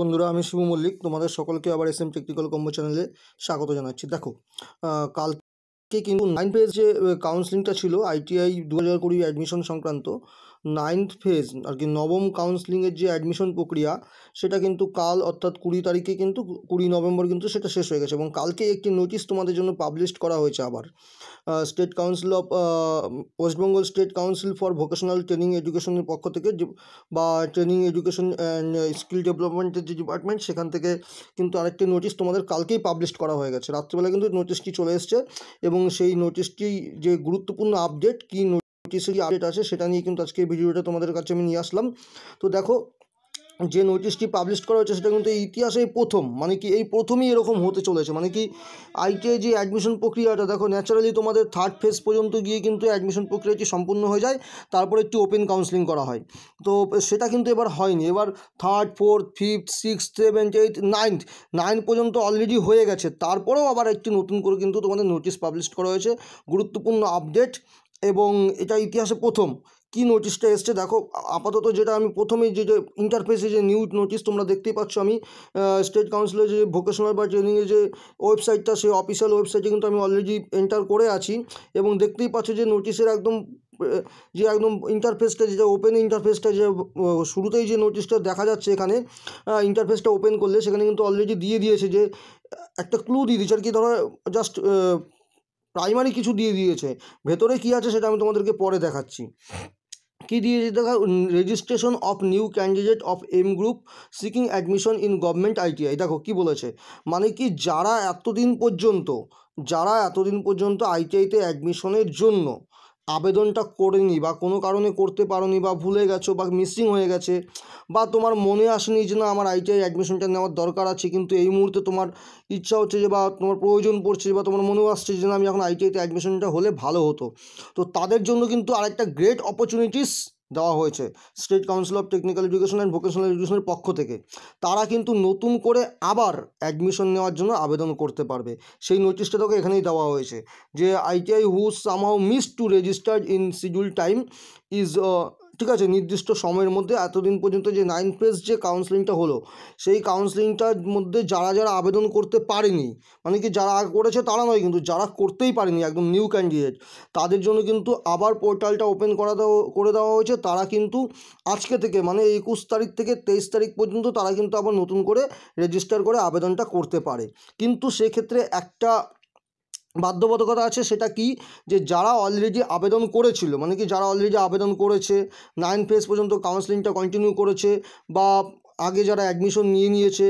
বন্ধুরা আমি শিবু মল্লিক তোমাদের সকলকে আবার এস এম টেকনিক্যাল কম্বো চ্যানেলে স্বাগত জানাচ্ছি দেখো কালকে কিন্তু নাইন পেজ যে কাউন্সিলিংটা ছিল আইটিআই দু হাজার কুড়ি অ্যাডমিশন সংক্রান্ত নাইনথ ফেজ আর কি নবম কাউন্সিলিংয়ের যে অ্যাডমিশন প্রক্রিয়া সেটা কিন্তু কাল অর্থাৎ কুড়ি তারিখে কিন্তু কুড়ি নভেম্বর কিন্তু সেটা শেষ হয়ে গেছে এবং কালকে একটি নোটিশ তোমাদের জন্য পাবলিশ করা হয়েছে আবার state council of West Bengal state council for vocational training এডুকেশনের পক্ষ থেকে বা ট্রেনিং এডুকেশন অ্যান্ড স্কিল ডেভেলপমেন্টের যে ডিপার্টমেন্ট সেখান থেকে কিন্তু আরেকটি নোটিশ তোমাদের কালকেই পাবলিশ করা হয়ে গেছে রাত্রিবেলা কিন্তু নোটিশটি চলে এসছে এবং সেই নোটিশটি যে গুরুত্বপূর্ণ আপডেট কী নোটিশেরই আপডেট আছে সেটা নিয়ে কিন্তু আজকে ভিডিওটা তোমাদের কাছে আমি নিয়ে আসলাম তো দেখো যে নোটিশটি পাবলিশ করা হয়েছে সেটা কিন্তু ইতিহাসে প্রথম মানে কি এই প্রথমই এরকম হতে চলেছে মানে কি আইটিআই যে অ্যাডমিশন প্রক্রিয়াটা দেখো ন্যাচারালি তোমাদের থার্ড ফেজ পর্যন্ত গিয়ে কিন্তু অ্যাডমিশন প্রক্রিয়াটি সম্পূর্ণ হয়ে যায় তারপরে একটি ওপেন কাউন্সিলিং করা হয় তো সেটা কিন্তু এবার হয়নি এবার third fourth fifth six seventh eight ninth nine পর্যন্ত অলরেডি হয়ে গেছে তারপরেও আবার একটি নতুন করে কিন্তু তোমাদের নোটিশ পাবলিশ করা হয়েছে গুরুত্বপূর্ণ আপডেট এবং এটা ইতিহাসে প্রথম কি নোটিশটা এসছে দেখো আপাতত যেটা আমি প্রথমেই যে যে ইন্টারফেসে যে নিউজ নোটিশ তোমরা দেখতেই পাচ্ছ আমি স্টেট কাউন্সিলের যে ভোকেশনাল বা ট্রেনিংয়ের যে ওয়েবসাইটটা সেই অফিসিয়াল ওয়েবসাইটে কিন্তু আমি অলরেডি এন্টার করে আছি এবং দেখতেই পাচ্ছ যে নোটিশের একদম যে একদম ইন্টারফেসটা যেটা ওপেন ইন্টারফেসটা যে শুরুতেই যে নোটিশটা দেখা যাচ্ছে এখানে ইন্টারফেসটা ওপেন করলে সেখানে কিন্তু অলরেডি দিয়ে দিয়েছে যে একটা ক্লু দিয়ে দিচ্ছে আর কি ধরো জাস্ট প্রাইমারি কিছু দিয়ে দিয়েছে ভেতরে কি আছে সেটা আমি তোমাদেরকে পরে দেখাচ্ছি কী দিয়ে দেখা registration of new candidate of M group seeking admission in government ITI দেখো কি বলেছে মানে কি যারা এতদিন পর্যন্ত যারা এতদিন পর্যন্ত আইটিআইতে অ্যাডমিশনের জন্য আবেদনটা করেনি বা কোনো কারণে করতে পারোনি বা ভুলে গেছো বা মিসিং হয়ে গেছে বা তোমার মনে আসেনি যে না আমার আইটিআই অ্যাডমিশনটা নেওয়ার দরকার আছে কিন্তু এই মুহূর্তে তোমার ইচ্ছা হচ্ছে যে বা তোমার প্রয়োজন পড়ছে বা তোমার মনেও আসছে যে না আমি এখন আইটিআইতে অ্যাডমিশনটা হলে ভালো হতো তো তাদের জন্য কিন্তু আরেকটা গ্রেট অপরচুনিটিস দেওয়া হয়েছে state council of technical education and vocational এডুকেশনের পক্ষ থেকে তারা কিন্তু নতুন করে আবার অ্যাডমিশন নেওয়ার জন্য আবেদন করতে পারবে সেই নোটিশটা তোকে এখানেই দেওয়া হয়েছে যে ITI who somehow miss to registered in schedule time is ঠিক আছে নির্দিষ্ট সময়ের মধ্যে এতদিন পর্যন্ত যে নাইন ফেজ যে কাউন্সেলিংটা হলো সেই কাউন্সেলিংটার মধ্যে যারা যারা আবেদন করতে পারেনি মানে কি যারা করেছে তারা নয় কিন্তু যারা করতেই পারেনি একদম নিউ ক্যান্ডিডেট তাদের জন্য কিন্তু আবার পোর্টালটা ওপেন করা দেওয়া করে দেওয়া হয়েছে তারা কিন্তু আজকে থেকে মানে একুশ তারিখ থেকে তেইশ তারিখ পর্যন্ত তারা কিন্তু আবার নতুন করে রেজিস্টার করে আবেদনটা করতে পারে কিন্তু সেক্ষেত্রে একটা বাধ্যবাধকতা আছে সেটা কি যে যারা অলরেডি আবেদন করেছিল মানে কি যারা অলরেডি আবেদন করেছে নাইন ফেজ পর্যন্ত কাউন্সেলিংটা কন্টিনিউ করেছে বা আগে যারা অ্যাডমিশন নিয়ে নিয়েছে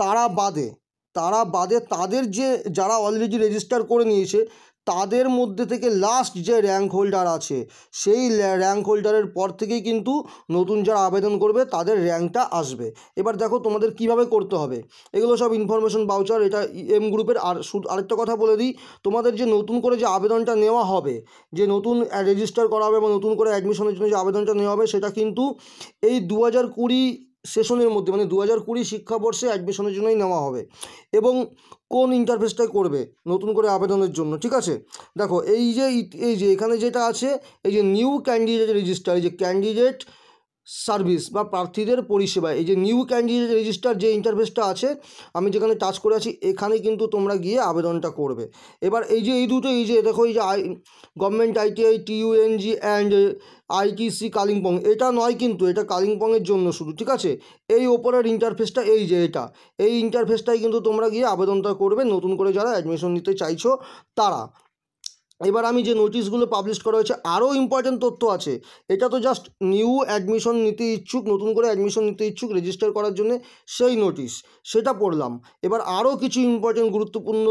তারা বাদে তারা বাদে তাদের যে যারা অলরেডি রেজিস্টার করে নিয়েছে তাদের মধ্যে থেকে লাস্ট যে র্যাঙ্ক হোল্ডার আছে সেই র্যাঙ্ক হোল্ডারের পর থেকেই কিন্তু নতুন যারা আবেদন করবে তাদের র্যাঙ্কটা আসবে এবার দেখো তোমাদের কিভাবে করতে হবে এগুলো সব ইনফরমেশন বাউচার এটা এম গ্রুপের আর আরেকটা কথা বলে দিই তোমাদের যে নতুন করে যে আবেদনটা নেওয়া হবে যে নতুন রেজিস্টার করা হবে বা নতুন করে অ্যাডমিশনের জন্য যে আবেদনটা নেওয়া হবে সেটা কিন্তু এই দু হাজার কুড়ি সেশনের মধ্যে মানে দু হাজার কুড়ি শিক্ষাবর্ষে অ্যাডমিশনের জন্যই নেওয়া হবে এবং কোন ইন্টারফেসটাই করবে নতুন করে আবেদনের জন্য ঠিক আছে দেখো এই যে এই যে এখানে যেটা আছে এই যে নিউ ক্যান্ডিডেট রেজিস্টার এই যে ক্যান্ডিডেট সার্ভিস বা প্রার্থীদের পরিষেবা এই যে নিউ ক্যান্ডিডেট রেজিস্টার যে ইন্টারফেসটা আছে আমি যেখানে টাচ করে আছি এখানে কিন্তু তোমরা গিয়ে আবেদনটা করবে এবার এই যে এই দুটো এই যে দেখো এই যে আই গভর্নমেন্ট আইটিআই টিউএনজি অ্যান্ড আইটিসি কালিম্পং এটা নয় কিন্তু এটা কালিম্পংয়ের জন্য শুধু ঠিক আছে এই ওপরের ইন্টারফেসটা এই যে এটা এই ইন্টারফেসটাই কিন্তু তোমরা গিয়ে আবেদনটা করবে নতুন করে যারা অ্যাডমিশন নিতে চাইছো তারা এবার আমি যে নোটিশগুলো পাবলিশ করা হয়েছে আরও ইম্পর্টেন্ট তথ্য আছে এটা তো জাস্ট নিউ অ্যাডমিশন নিতে ইচ্ছুক নতুন করে অ্যাডমিশন নিতে ইচ্ছুক রেজিস্টার করার জন্য সেই নোটিশ সেটা পড়লাম এবার আরও কিছু ইম্পর্ট্যান্ট গুরুত্বপূর্ণ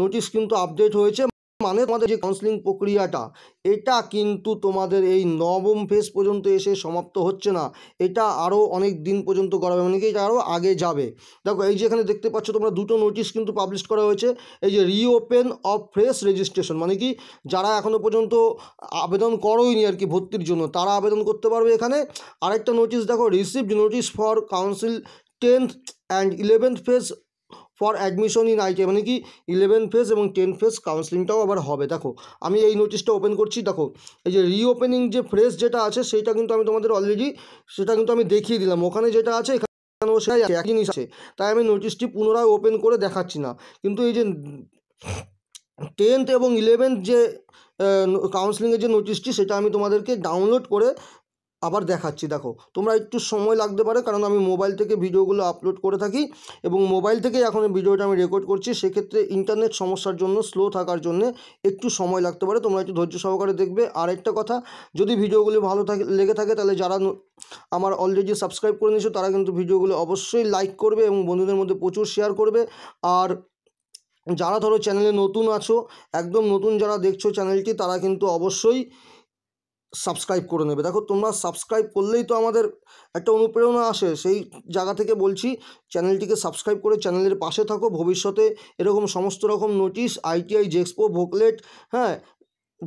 নোটিশ কিন্তু আপডেট হয়েছে মানে তোমাদের যে কাউন্সিলিং প্রক্রিয়াটা এটা কিন্তু তোমাদের এই নবম ফেজ পর্যন্ত এসে সমাপ্ত হচ্ছে না এটা আরও অনেক দিন পর্যন্ত করাবে মানে কি এটা আরও আগে যাবে দেখো এই যে এখানে দেখতে পাচ্ছ তোমরা দুটো নোটিশ কিন্তু পাবলিশ করা হয়েছে এই যে রিওপেন অফ ফ্রেশ রেজিস্ট্রেশন মানে কি যারা এখনও পর্যন্ত আবেদন করোইনি আর কি ভর্তির জন্য তারা আবেদন করতে পারবে এখানে আরেকটা নোটিশ দেখো received notice for council tenth and eleventh phase for admission in ITI মানে কি ইলেভেন ফেজ এবং টেন ফেজ কাউন্সিলিংটাও আবার হবে দেখো আমি এই নোটিশটা ওপেন করছি দেখো এই যে রিওপেনিং যে ফ্রেশ যেটা আছে সেটা কিন্তু আমি তোমাদের অলরেডি সেটা কিন্তু আমি দেখিয়ে দিলাম ওখানে যেটা আছে এখানেও সেটাই জিনিস আছে তাই আমি নোটিশটি পুনরায় ওপেন করে দেখাচ্ছি না কিন্তু এই যে টেন্থ এবং ইলেভেন্থ যে কাউন্সিলিংয়ের যে নোটিশটি সেটা আমি তোমাদেরকে ডাউনলোড করে আবার দেখাচ্ছি দেখো তোমরা একটু সময় লাগতে পারে কারণ আমি মোবাইল থেকে ভিডিওগুলো আপলোড করে থাকি এবং মোবাইল থেকে এখন ভিডিওটা আমি রেকর্ড করছি সেক্ষেত্রে ইন্টারনেট সমস্যার জন্য স্লো থাকার জন্য একটু সময় লাগতে পারে তোমরা একটু ধৈর্য সহকারে দেখবে আর একটা কথা যদি ভিডিওগুলো ভালো থাকে লেগে থাকে তাহলে যারা আমার অলরেডি সাবস্ক্রাইব করে নিয়েছো তারা কিন্তু ভিডিওগুলো অবশ্যই লাইক করবে এবং বন্ধুদের মধ্যে প্রচুর শেয়ার করবে আর যারা ধরো চ্যানেলে নতুন আছো একদম নতুন যারা দেখছো চ্যানেলটি তারা কিন্তু অবশ্যই সাবস্ক্রাইব করে নেবে দেখো তোমরা সাবস্ক্রাইব করলেই তো আমাদের একটা অনুপ্রেরণা আসে সেই জায়গা থেকে বলছি চ্যানেলটিকে সাবস্ক্রাইব করে চ্যানেলের পাশে থাকো ভবিষ্যতে এরকম সমস্ত রকম নোটিশ আইটিআই জেক্সপো ভোকলেট হ্যাঁ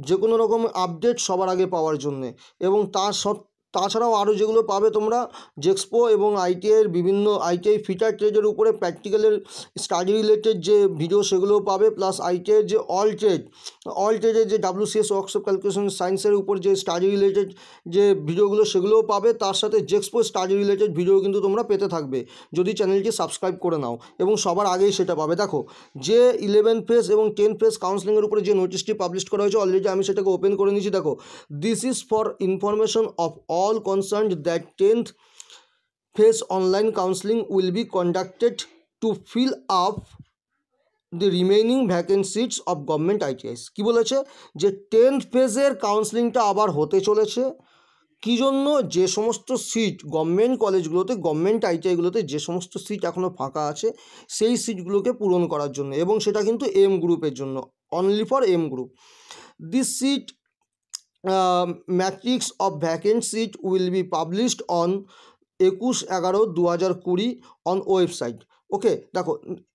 যে কোনো রকম আপডেট সবার আগে পাওয়ার জন্যে এবং তার সত্ত্বেও তাছাড়াও আরও যেগুলো পাবে তোমরা জেক্সপো এবং আইটিআইয়ের বিভিন্ন আইটিআই ফিটার ট্রেডের উপরে প্র্যাকটিক্যালের স্টাডি রিলেটেড যে ভিডিও সেগুলোও পাবে প্লাস আইটিআইয়ের যে অল ট্রেড অল ট্রেডের যে ডাব্লিউসিএস ওয়ার্কশপ ক্যালকুলেশন সায়েন্সের উপর যে স্টাডি রিলেটেড যে ভিডিওগুলো সেগুলোও পাবে তার সাথে জেক্সপো স্টাডি রিলেটেড ভিডিও কিন্তু তোমরা পেতে থাকবে যদি চ্যানেলটি সাবস্ক্রাইব করে নাও এবং সবার আগেই সেটা পাবে দেখো যে ইলেভেন ফেস এবং টেন ফেস কাউন্সিলিংয়ের উপরে যে নোটিশটি পাবলিশ করা হয়েছে অলরেডি আমি সেটাকে ওপেন করে নিয়েছি দেখো this is for information of all concerned that 10th phase online counseling will be conducted to fill up the remaining vacancies of government ITIs কী বলেছে যে টেন্থ ফেজের কাউন্সেলিংটা আবার হতে চলেছে কি জন্য যে সমস্ত সিট গভর্নমেন্ট কলেজগুলোতে গভর্নমেন্ট আইটিআইগুলোতে যে সমস্ত সিট এখনও ফাঁকা আছে সেই সিটগুলোকে পূরণ করার জন্য এবং সেটা কিন্তু এম গ্রুপের জন্য only for M group this seat matrix of vacancy will be published on একুশ এগারো দু হাজার কুড়ি অন ওয়েবসাইট ওকে দেখো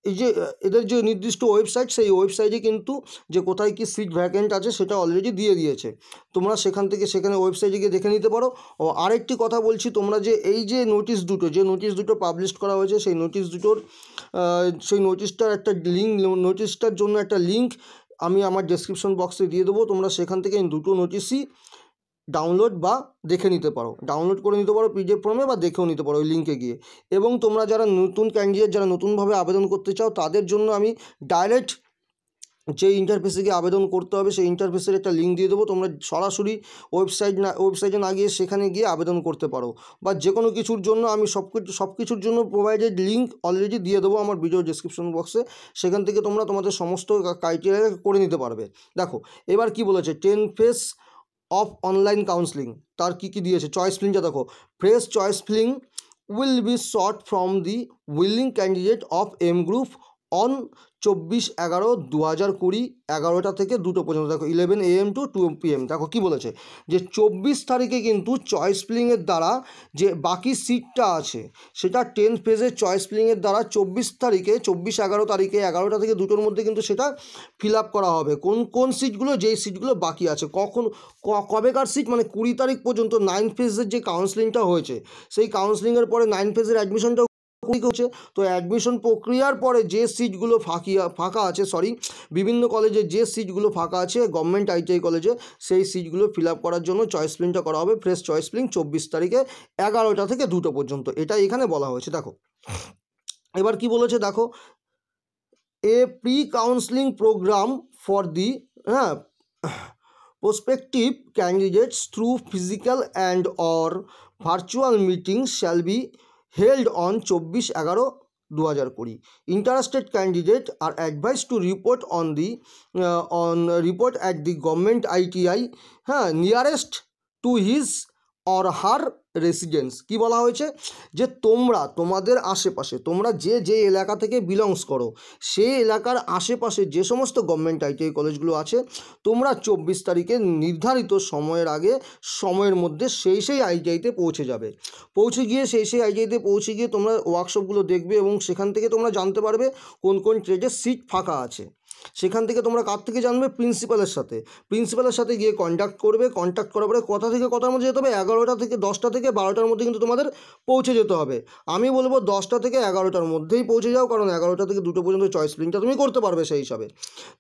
এই যে এদের যে নির্দিষ্ট ওয়েবসাইট সেই ওয়েবসাইটে কিন্তু যে কোথায় কি সিট ভ্যাকেন্ট আছে সেটা অলরেডি দিয়ে দিয়েছে তোমরা সেখান থেকে সেখানে ওয়েবসাইটে গিয়ে দেখে নিতে পারো ও আরেকটি কথা বলছি তোমরা যে এই যে নোটিশ দুটো যে নোটিশ দুটো পাবলিশ করা হয়েছে সেই নোটিশ দুটোর সেই নোটিশটার একটা লিঙ্ক নোটিশটার জন্য একটা লিঙ্ক আমি আমার ডেসক্রিপশন বক্সে দিয়ে দেবো তোমরা সেখান থেকে এই দুটো নোটিশই ডাউনলোড বা দেখে নিতে পারো ডাউনলোড করে নিতে পারো পিডিএফ ফর্মে বা দেখেও নিতে পারো ওই লিঙ্কে গিয়ে এবং তোমরা যারা নতুন ক্যান্ডিডেট যারা নতুনভাবে আবেদন করতে চাও তাদের জন্য আমি ডাইরেক্ট যে ইন্টারফেসে গিয়ে আবেদন করতে হবে সেই ইন্টারফেসের একটা লিঙ্ক দিয়ে দেবো তোমরা সরাসরি ওয়েবসাইট না ওয়েবসাইটে না গিয়ে সেখানে গিয়ে আবেদন করতে পারো বা যে কোনো কিছুর জন্য আমি সব কিছু সব কিছুর জন্য প্রোভাইডেড লিঙ্ক অলরেডি দিয়ে দেবো আমার ভিডিও ডিসক্রিপশন বক্সে সেখান থেকে তোমরা তোমাদের সমস্ত ক্রাইটেরিয়া করে নিতে পারবে দেখো এবার কি বলেছে ten phase of online counselling তার কি কি দিয়েছে চয়েস ফিলিংটা দেখো fresh choice filling will be short from the willing candidate of M group on চব্বিশ এগারো দু হাজার কুড়ি এগারোটা থেকে দুটো পর্যন্ত দেখো eleven A M to two PM দেখো কী বলেছে যে চব্বিশ তারিখে কিন্তু চয়েস প্লিংয়ের দ্বারা যে বাকি সিটটা আছে সেটা টেন ফেজে চয়েস প্লিংয়ের দ্বারা চব্বিশ তারিখে চব্বিশ এগারো তারিখে এগারোটা থেকে দুটোর মধ্যে কিন্তু সেটা ফিল আপ করা হবে কোন কোন সিটগুলো যেই সিটগুলো বাকি আছে কখন কবেকার সিট মানে কুড়ি তারিখ পর্যন্ত নাইন ফেজের যে কাউন্সিলিংটা হয়েছে সেই কাউন্সিলিংয়ের পরে নাইন ফেজের অ্যাডমিশনটা হচ্ছে তো অ্যাডমিশন প্রক্রিয়ার পরে যে সিটগুলো ফাঁকি ফাঁকা আছে সরি বিভিন্ন কলেজে যে সিটগুলো ফাঁকা আছে গভর্নমেন্ট আইটিআই কলেজে সেই সিটগুলো ফিল করার জন্য চয়েস প্লিংটা করা হবে ফ্রেশ চয়েস প্লিং চব্বিশ তারিখে এগারোটা থেকে দুটো পর্যন্ত এটা এখানে বলা হয়েছে দেখো এবার কি বলেছে দেখো a pre counselling program for the হ্যাঁ prospective candidates through physical and or virtual meeting shall be held on চব্বিশ এগারো দু হাজার কুড়ি interested candidate are advise to report on the on report at the government ITI হ্যাঁ nearest to his or her residence কি বলা হয়েছে যে তোমরা তোমাদের আশেপাশে তোমরা যে যে এলাকা থেকে বিলংস করো সেই এলাকার আশেপাশে যে সমস্ত গভর্নমেন্ট আইটিআই কলেজগুলো আছে তোমরা চব্বিশ তারিখে নির্ধারিত সময়ের আগে সময়ের মধ্যে সেই সেই আইটিআইতে পৌঁছে যাবে পৌঁছে গিয়ে সেই সেই আইটিআইতে পৌঁছে গিয়ে তোমরা ওয়ার্কশপগুলো দেখবে এবং সেখান থেকে তোমরা জানতে পারবে কোন কোন ট্রেডে সিট ফাঁকা আছে সেখান থেকে তোমরা কার থেকে জানবে প্রিন্সিপালের সাথে প্রিন্সিপালের সাথে গিয়ে কন্ট্যাক্ট করবে কন্ট্যাক্ট করার পরে কথা থেকে কথার মধ্যে যেতে হবে এগারোটা থেকে দশটা থেকে থেকে বারোটার মধ্যে কিন্তু তোমাদের পৌঁছে যেতে হবে আমি বলবো দশটা থেকে এগারোটার মধ্যেই পৌঁছে যাও কারণ এগারোটা থেকে দুটো পর্যন্ত চয়েস ফিলিংটা তুমি করতে পারবে সেই হিসাবে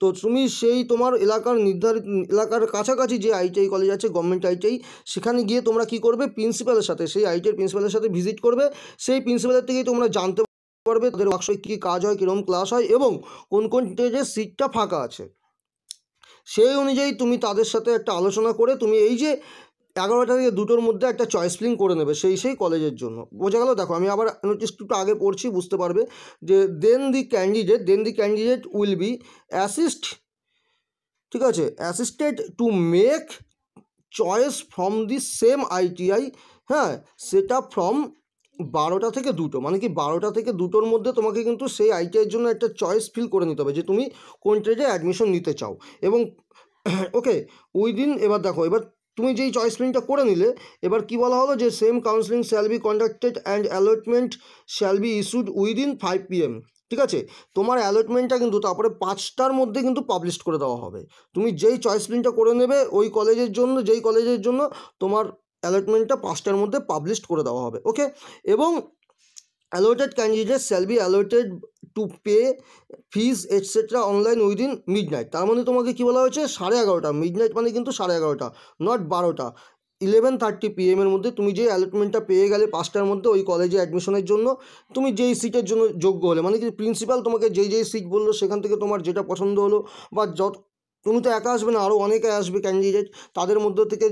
তো তুমি সেই তোমার এলাকার নির্ধারিত এলাকার কাছাকাছি যে আইটিআই কলেজ আছে গভর্নমেন্ট আইটিআই সেখানে গিয়ে তোমরা কি করবে প্রিন্সিপালের সাথে সেই আইটিআই প্রিন্সিপালের সাথে ভিজিট করবে সেই প্রিন্সিপালের থেকেই তোমরা জানতে পারবে তাদের ওয়ার্কশপে কী কাজ হয় কীরকম ক্লাস হয় এবং কোন কোন যে সিটটা ফাঁকা আছে সেই অনুযায়ী তুমি তাদের সাথে একটা আলোচনা করে তুমি এই যে এগারোটা থেকে দুটোর মধ্যে একটা চয়েস ফিলিং করে নেবে সেই সেই কলেজের জন্য বোঝা গেল দেখো আমি আবার নোটিস একটু আগে পড়ছি বুঝতে পারবে যে then the candidate then the candidate will be assist ঠিক আছে assisted to make choice from the same ITI হ্যাঁ সেটা ফ্রম বারোটা থেকে দুটো মানে কি বারোটা থেকে দুটোর মধ্যে তোমাকে কিন্তু সেই আইটিআইয়ের জন্য একটা চয়েস ফিল করে নিতে হবে যে তুমি কোন ট্রেডে অ্যাডমিশন নিতে চাও এবং ওকে উইদিন এবার দেখো এবার তুমি যেই চয়েস ফিলিংটা করে নিলে এবার কি বলা হলো যে same counselling shall be conducted and allotment shall be issued within five PM ঠিক আছে তোমার অ্যালটমেন্টটা কিন্তু তারপরে পাঁচটার মধ্যে কিন্তু পাবলিশ করে দেওয়া হবে তুমি যেই চয়েস ফিলিংটা করে নেবে ওই কলেজের জন্য যেই কলেজের জন্য তোমার অ্যালটমেন্টটা পাঁচটার মধ্যে পাবলিশ করে দেওয়া হবে ওকে এবং allotted candidate shall be allotted to pay fees etcetera online within midnight তার মানে তোমাকে কী বলা হয়েছে সাড়ে এগারোটা মিড নাইট মানে কিন্তু সাড়ে এগারোটা নট বারোটা ইলেভেন থার্টি পিএমের মধ্যে তুমি যে অ্যালটমেন্টটা পেয়ে গেলে পাঁচটার মধ্যে ওই কলেজে অ্যাডমিশনের জন্য তুমি যেই সিটের জন্য যোগ্য হলে মানে কি প্রিন্সিপাল তোমাকে যেই যেই সিট বললো সেখান থেকে তোমার যেটা পছন্দ হলো বা যত তুমি তো একা আসবে না আরও অনেকে আসবে ক্যান্ডিডেট তাদের মধ্য থেকে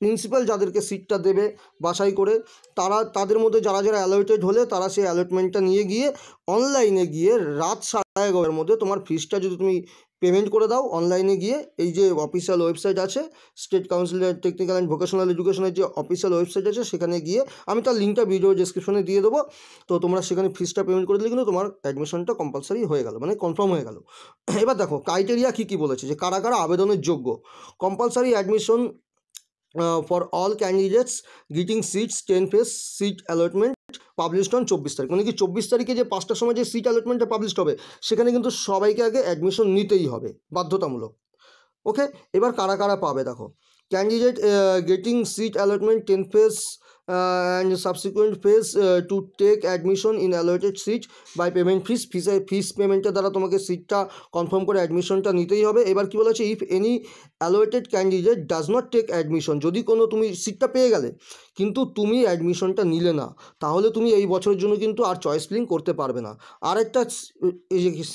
প্রিন্সিপাল যাদেরকে সিটটা দেবে বাছাই করে তারা তাদের মধ্যে যারা যারা অ্যালয়েটেড হলে তারা সেই অ্যালয়েটমেন্টটা নিয়ে গিয়ে অনলাইনে গিয়ে রাত সাড়ে এগারোর মধ্যে তোমার ফিসটা যদি তুমি পেমেন্ট করে দাও অনলাইনে গিয়ে এই যে অফিসিয়াল ওয়েবসাইট আছে স্টেট কাউন্সিলের টেকনিক্যাল অ্যান্ড ভোকেশনাল এডুকেশনের যে অফিসিয়াল ওয়েবসাইট আছে সেখানে গিয়ে আমি তার লিঙ্কটা ভিডিও ডিসক্রিপশনে দিয়ে দেবো তো তোমরা সেখানে ফিসটা পেমেন্ট করে দিলে কিন্তু তোমার অ্যাডমিশনটা কম্পালসারি হয়ে গেল মানে কনফার্ম হয়ে গেল এবার দেখো ক্রাইটেরিয়া কী কী বলেছে যে কারা কারা আবেদনের যোগ্য compulsory admission for all candidates getting seats ten phase seat allotment published on চব্বিশ তারিখ মানে কি চব্বিশ তারিখে যে পাঁচটার সময় যে সিট অ্যালটমেন্টটা পাবলিশ হবে সেখানে কিন্তু সবাইকে আগে অ্যাডমিশন নিতেই হবে বাধ্যতামূলক ওকে এবার কারা কারা পাবে দেখো candidate getting seat allotment ten phase Uh, and subsequent phase uh, to take admission in allotted seat by payment fees fees uh, fees পেমেন্টের দ্বারা তোমাকে সিটটা কনফার্ম করে অ্যাডমিশনটা নিতেই হবে এবার কি বলেছে if any allotted candidate does not take admission যদি কোনো তুমি সিটটা পেয়ে গেলে কিন্তু তুমি অ্যাডমিশনটা নিলে না তাহলে তুমি এই বছরের জন্য কিন্তু আর চয়েস লিং করতে পারবে না আরেকটা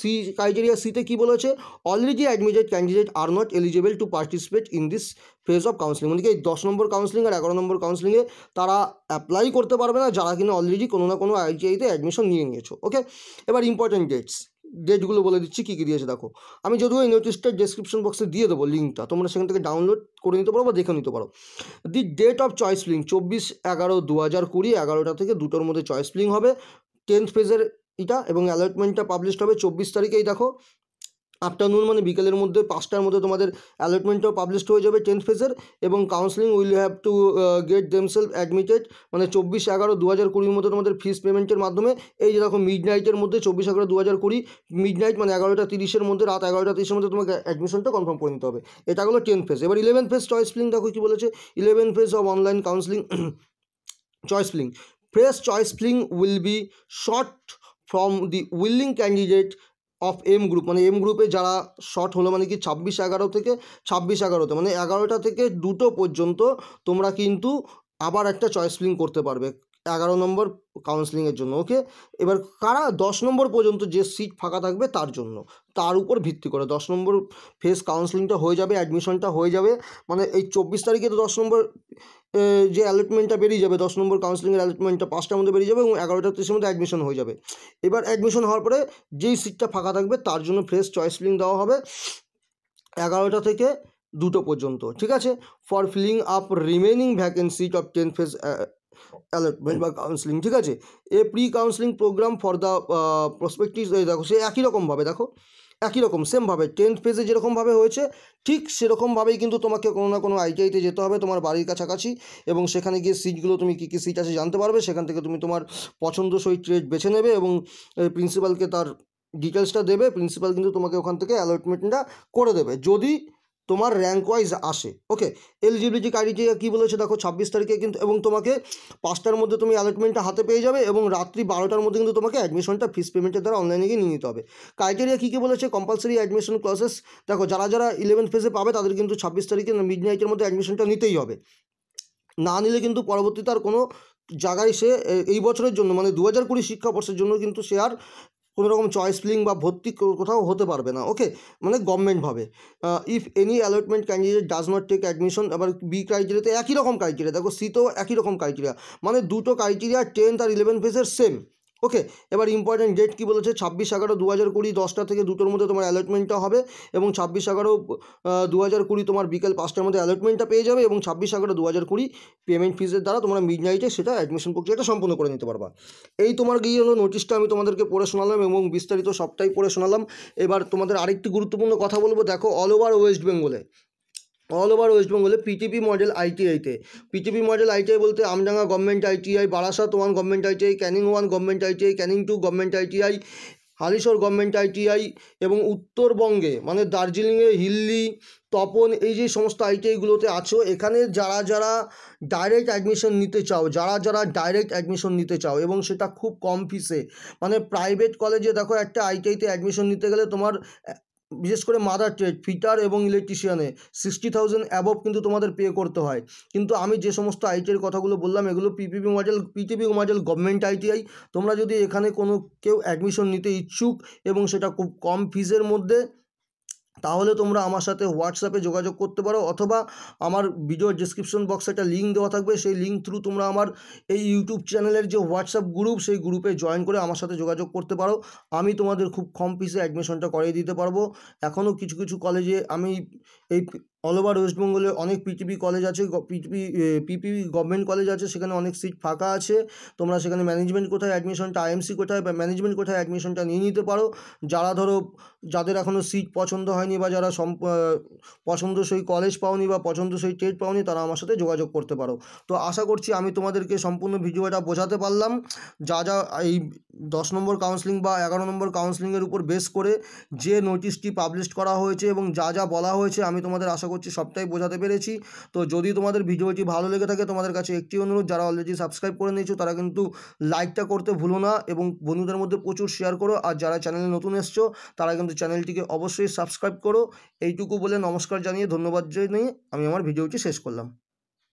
সি ক্রাইটেরিয়া সিতে কি বলেছে already admitted candidate are not eligible to participate in this phase of counselling মানে কি এই দশ নম্বর কাউন্সিলিং আর এগারো নম্বর কাউন্সিলিংয়ে তারা অ্যাপ্লাই করতে পারবে না যারা কিনা অলরেডি কোনো না কোনো আইটিআইতে অ্যাডমিশন নিয়ে নিয়েছো ওকে এবার ইম্পর্টেন্ট ডেটস ডেটগুলো বলে দিচ্ছি কী কী দিয়েছে দেখো আমি যদিও এই নোটিশটা ডিসক্রিপশন বক্সে দিয়ে দেবো লিঙ্কটা তোমরা সেখান থেকে ডাউনলোড করে নিতে পারো বা দেখে নিতে পারো the date of choice filling চব্বিশ এগারো দু হাজার কুড়ি এগারোটা থেকে দুটোর মধ্যে চয়েস লিং হবে টেন্থ ফেজের এটা এবং অ্যালটমেন্টটা পাবলিশ হবে চব্বিশ তারিখেই দেখো আফটারনুন মানে বিকেলের মধ্যে পাঁচটার মধ্যে তোমাদের অ্যালটমেন্টটাও পাবলিশড হয়ে যাবে টেন্থ ফেজের এবং counselling will have to get themselves admitted মানে চব্বিশ এগারো দু হাজার কুড়ির মধ্যে তোমাদের ফিস পেমেন্টের মাধ্যমে এই যে দেখো মিড নাইটের মধ্যে চব্বিশ এগারো দু হাজার কুড়ি মিড নাইট মানে এগারোটা তিরিশের মধ্যে রাত এগারোটা তিরিশের মধ্যে তোমাকে অ্যাডমিশনটা কনফার্ম করে নিতে হবে এটা হলো টেন্থ ফেজ এবার ইলেভেন ফেজ চয়েস ফিলিং দেখো কী বলেছে eleven phase of online counselling choice filling fresh choice filling will be short from the willing candidate of M group মানে এম গ্রুপে যারা শর্ট হলো মানে কি ছাব্বিশ এগারো থেকে ছাব্বিশ এগারোতে মানে এগারোটা থেকে দুটো পর্যন্ত তোমরা কিন্তু আবার একটা চয়েস ফিলিং করতে পারবে এগারো নম্বর কাউন্সিলিংয়ের জন্য ওকে এবার কারা দশ নম্বর পর্যন্ত যে সিট ফাঁকা থাকবে তার জন্য তার উপর ভিত্তি করে দশ নম্বর ফেস কাউন্সিলিংটা হয়ে যাবে অ্যাডমিশনটা হয়ে যাবে মানে এই চব্বিশ তারিখে তো দশ নম্বর যে অ্যালটমেন্টটা বেরিয়ে যাবে দশ নম্বর কাউন্সিলিংয়ের অ্যালটমেন্টটা পাঁচটার মধ্যে বেরিয়ে যাবে এবং এগারোটা তিরিশের মধ্যে অ্যাডমিশন হয়ে যাবে এবার অ্যাডমিশন হওয়ার পরে যেই সিটটা ফাঁকা থাকবে তার জন্য ফ্রেশ চয়েস ফিলিং দেওয়া হবে এগারোটা থেকে দুটো পর্যন্ত ঠিক আছে for filling up remaining vacancy of ten phase allotment বা কাউন্সিলিং ঠিক আছে a pre counselling program for the prospective দেখো সে একই রকমভাবে দেখো একই রকম সেমভাবে টেন্থ পেজে যেরকমভাবে হয়েছে ঠিক সেরকমভাবেই কিন্তু তোমাকে কোনো না কোনো আইটিআইতে যেতে হবে তোমার বাড়ির কাছাকাছি এবং সেখানে গিয়ে সিটগুলো তুমি কী কী সিট আছে জানতে পারবে সেখান থেকে তুমি তোমার পছন্দসই ট্রেড বেছে নেবে এবং প্রিন্সিপালকে তার ডিটেলসটা দেবে প্রিন্সিপাল কিন্তু তোমাকে ওখান থেকে অ্যালটমেন্টটা করে দেবে যদি তোমার র্যাঙ্ক ওয়াইজ আসে ওকে এলিজিবিলিটি ক্রাইটেরিয়া কী বলেছে দেখো ছাব্বিশ তারিখে কিন্তু এবং তোমাকে পাঁচটার মধ্যে তুমি অ্যালটমেন্টটা হাতে পেয়ে যাবে এবং রাত্রি বারোটার মধ্যে কিন্তু তোমাকে অ্যাডমিশনটা ফিস পেমেন্টের দ্বারা অনলাইনে গিয়ে নিয়ে নিতে হবে ক্রাইটেরিয়া কী কী বলেছে কম্পালসারি অ্যাডমিশন ক্লাসেস দেখো যারা যারা ইলেভেন ফেজে পাবে তাদের কিন্তু ছাব্বিশ তারিখে মিড নাইটের মধ্যে অ্যাডমিশনটা নিতেই হবে না নিলে কিন্তু পরবর্তীতে আর কোনো জায়গায় সে এই বছরের জন্য মানে দু হাজার কুড়ি শিক্ষাবর্ষের জন্য কিন্তু সে আর কোনো রকম চয়েস ফিলিং বা ভর্তি কোথাও হতে পারবে না ওকে মানে গভর্নমেন্টভাবে if any allotment candidate does not take admission আবার বি ক্রাইটেরিয়াতে একই রকম ক্রাইটেরিয়া দেখো সিতেও একই রকম ক্রাইটেরিয়া মানে দুটো ক্রাইটেরিয়া টেন্থ আর ইলেভেন ফেজের সেম ওকে এবার ইম্পর্ট্যান্ট ডেট কী বলেছে ছাব্বিশ এগারো দু হাজার কুড়ি দশটা থেকে দুটোর মধ্যে তোমার অ্যালটমেন্টটা হবে এবং ছাব্বিশ এগারো দু হাজার কুড়ি তোমার বিকেল পাঁচটার মধ্যে অ্যালটমেন্টটা পেয়ে যাবে এবং ছাব্বিশ এগারো দু হাজার কুড়ি পেমেন্ট ফিজের দ্বারা তোমরা মিড নাইটে সেটা অ্যাডমিশন প্রক্রিয়াটা সম্পূর্ণ করে নিতে পারবা এই তোমার গিয়ে হলো নোটিশটা আমি তোমাদেরকে পড়ে শোনালাম এবং বিস্তারিত সবটাই পড়ে শোনালাম এবার তোমাদের আরেকটি গুরুত্বপূর্ণ কথা বলবো দেখো অল ওভার ওয়েস্ট বেঙ্গলে অল ওভার ওয়েস্টবেঙ্গলে পিটিপি মডেল আইটিআইতে পিটিপি মডেল আইটিআই বলতে Amdanga government ITI Barasat one government ITI Canning one government ITI Canning two government ITI Halisahar government ITI এবং উত্তরবঙ্গে মানে দার্জিলিংয়ে হিল্লি তপন এই যে সমস্ত আইটিআইগুলোতে আছো এখানে যারা যারা ডাইরেক্ট অ্যাডমিশন নিতে চাও যারা যারা ডাইরেক্ট অ্যাডমিশন নিতে চাও এবং সেটা খুব কম ফিসে মানে প্রাইভেট কলেজে দেখো একটা আইটিআইতে অ্যাডমিশন নিতে গেলে তোমার বিশেষ করে মাদার ট্রেড ফিটার এবং ইলেকট্রিশিয়ানে সিক্সটি থাউজেন্ড অ্যাবভ কিন্তু তোমাদের পে করতে হয় কিন্তু আমি যে সমস্ত আইটির কথাগুলো বললাম এগুলো PPP model PTP model government ITI তোমরা যদি এখানে কোনো কেউ অ্যাডমিশন নিতে ইচ্ছুক এবং সেটা খুব কম ফিজের মধ্যে তাহলে তোমরা আমার সাথে হোয়াটসঅ্যাপে যোগাযোগ করতে পারো অথবা আমার ভিডিওর ডিসক্রিপশন বক্সে একটা লিঙ্ক দেওয়া থাকবে সেই লিঙ্ক থ্রু তোমরা আমার এই ইউটিউব চ্যানেলের যে হোয়াটসঅ্যাপ গ্রুপ সেই গ্রুপে জয়েন করে আমার সাথে যোগাযোগ করতে পারো আমি তোমাদের খুব কম পিসে অ্যাডমিশনটা করিয়ে দিতে পারবো এখনও কিছু কিছু কলেজে আমি এই অল ওভার ওয়েস্টবেঙ্গলে অনেক পিটিপি কলেজ আছে পিটিপি পিপিপি গভর্নমেন্ট কলেজ আছে সেখানে অনেক সিট ফাঁকা আছে তোমরা সেখানে ম্যানেজমেন্ট কোথায় অ্যাডমিশনটা আইএমসি কোথায় বা ম্যানেজমেন্ট কোথায় অ্যাডমিশনটা নিয়ে নিতে পারো যারা ধরো যাদের এখনও সিট পছন্দ হয়নি বা যারা সম পছন্দসই কলেজ পাওনি বা পছন্দসই টেট পাওনি তারা আমার সাথে যোগাযোগ করতে পারো তো আশা করছি আমি তোমাদেরকে সম্পূর্ণ ভিডিওটা বোঝাতে পারলাম যা যা এই দশ নম্বর কাউন্সিলিং বা এগারো নম্বর কাউন্সিলিংয়ের উপর বেস করে যে নোটিশটি পাবলিশ করা হয়েছে এবং যা যা বলা হয়েছে আমি তোমাদের আশা করছি সবটাই বোঝাতে পেরেছি তো যদি তোমাদের ভিডিওটি ভালো লেগে থাকে তোমাদের কাছে একটি অনুরোধ যারা অলরেডি সাবস্ক্রাইব করে নিয়েছো তারা কিন্তু লাইকটা করতে ভুলো না এবং বন্ধুদের মধ্যে প্রচুর শেয়ার করো আর যারা চ্যানেলে নতুন এসছো তারা কিন্তু আমাদের চ্যানেলটিকে অবশ্যই সাবস্ক্রাইব করো এইটুকু বলে নমস্কার জানিয়ে ধন্যবাদ জানিয়ে আমি আমার ভিডিওটি শেষ করলাম